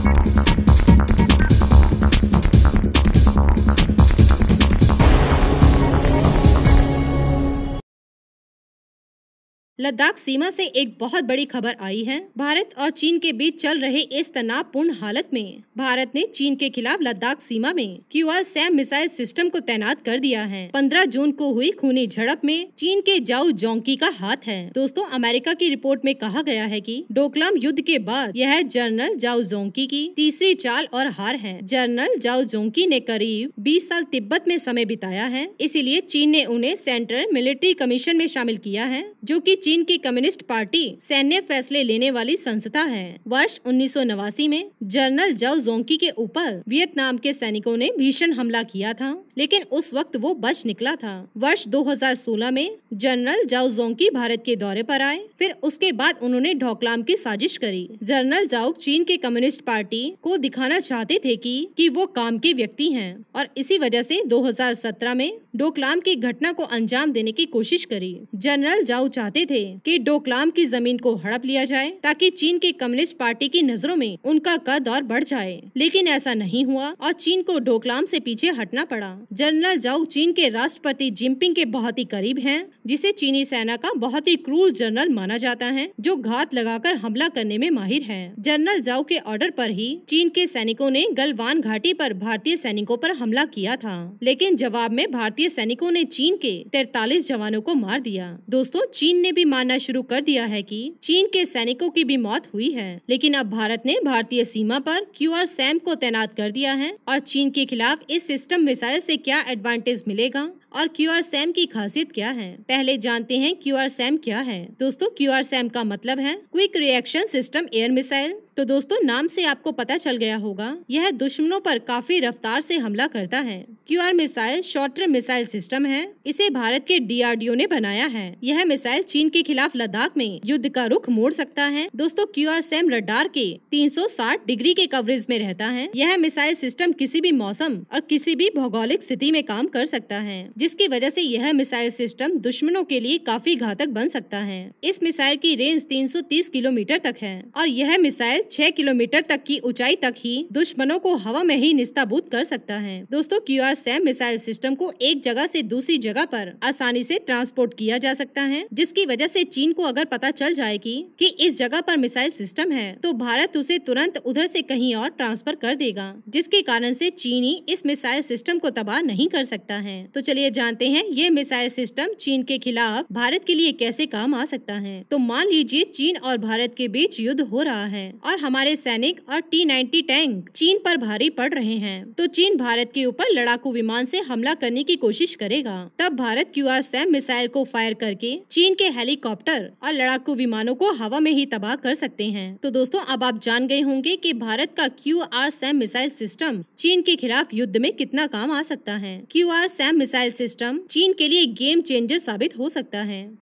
Thank you. Ladakh सीमा से एक बहुत बड़ी खबर आई है भारत और चीन के बीच चल रहे इस तनावपूर्ण हालत में भारत ने चीन के खिलाफ लद्दाख सीमा में क्यूआर सैम मिसाइल सिस्टम को तैनात कर दिया है 15 जून को हुई खूनी झड़प में चीन के जाऊ जोंकी का हाथ है दोस्तों अमेरिका की रिपोर्ट में कहा गया है की डोकलाम युद्ध के बाद यह जनरल जाऊ जोंकी की तीसरी चाल और हार है जनरल जाऊ जोंकी ने करीब बीस साल तिब्बत में समय बिताया है इसीलिए चीन ने उन्हें सेंट्रल मिलिट्री कमीशन में शामिल किया है जो की चीन की कम्युनिस्ट पार्टी सैन्य फैसले लेने वाली संस्था है वर्ष उन्नीस में जनरल जव जोंकी के ऊपर वियतनाम के सैनिकों ने भीषण हमला किया था लेकिन उस वक्त वो बच निकला था वर्ष 2016 में जनरल जाओ जोंकी भारत के दौरे पर आए फिर उसके बाद उन्होंने ढोकलाम की साजिश करी जनरल जाओ चीन के कम्युनिस्ट पार्टी को दिखाना चाहते थे कि कि वो काम के व्यक्ति हैं और इसी वजह से 2017 में डोकलाम की घटना को अंजाम देने की कोशिश करी जनरल जाओ चाहते थे थे कि डोकलाम की जमीन को हड़प लिया जाए ताकि चीन के कम्युनिस्ट पार्टी की नजरों में उनका कद और बढ़ जाए लेकिन ऐसा नहीं हुआ और चीन को डोकलाम से पीछे हटना पड़ा जनरल जाऊ चीन के राष्ट्रपति जिनपिंग के बहुत ही करीब हैं जिसे चीनी सेना का बहुत ही क्रूर जनरल माना जाता है जो घात लगाकर हमला करने में माहिर है जनरल जाऊ के ऑर्डर पर ही चीन के सैनिकों ने गलवान घाटी पर भारतीय सैनिकों पर हमला किया था लेकिन जवाब में भारतीय सैनिकों ने चीन के तैतालीस जवानों को मार दिया दोस्तों चीन ने भी मानना शुरू कर दिया है कि चीन के सैनिकों की भी मौत हुई है लेकिन अब भारत ने भारतीय सीमा पर क्यू आर सैम को तैनात कर दिया है और चीन के खिलाफ इस सिस्टम मिसाइल से क्या एडवांटेज मिलेगा और क्यू आर सैम की खासियत क्या है पहले जानते हैं क्यू आर सैम क्या है दोस्तों क्यू आर सैम का मतलब है quick reaction system air missile तो दोस्तों नाम से आपको पता चल गया होगा यह दुश्मनों पर काफी रफ्तार से हमला करता है Q R missile shorter missile system है इसे भारत के ओ ने बनाया है यह मिसाइल चीन के खिलाफ लद्दाख में युद्ध का रुख मोड़ सकता है दोस्तों क्यू आर सैम रडार के 360 डिग्री के कवरेज में रहता है यह मिसाइल सिस्टम किसी भी मौसम और किसी भी भौगोलिक स्थिति में काम कर सकता है जिसकी वजह से यह मिसाइल सिस्टम दुश्मनों के लिए काफी घातक बन सकता है इस मिसाइल की रेंज 330 किलोमीटर तक है और यह मिसाइल 6 किलोमीटर तक की ऊंचाई तक ही दुश्मनों को हवा में ही निस्ताबूत कर सकता है दोस्तों Q R SAM missile system को एक जगह ऐसी दूसरी जगह आरोप आसानी ऐसी ट्रांसपोर्ट किया जा सकता है जिसकी वजह ऐसी चीन को अगर पता चल जाएगी की इस जगह आरोप मिसाइल सिस्टम है तो भारत उसे तुरंत उधर ऐसी कहीं और ट्रांसफर कर देगा जिसके कारण ऐसी चीनी इस मिसाइल सिस्टम को तबाह नहीं कर सकता है तो चलिए चलिए जानते हैं ये मिसाइल सिस्टम चीन के खिलाफ भारत के लिए कैसे काम आ सकता है तो मान लीजिए चीन और भारत के बीच युद्ध हो रहा है और हमारे सैनिक और टी नाइन्टी टैंक चीन पर भारी पड़ रहे हैं तो चीन भारत के ऊपर लड़ाकू विमान से हमला करने की कोशिश करेगा तब Bharat Q R SAM missile को फायर करके चीन के हेलीकॉप्टर और लड़ाकू विमानों को हवा में ही तबाह कर सकते हैं तो दोस्तों अब आप जान गए होंगे कि भारत का Q R SAM missile system चीन के खिलाफ युद्ध में कितना काम आ सकता है Q R SAM missile system चीन के लिए गेम चेंजर साबित हो सकता है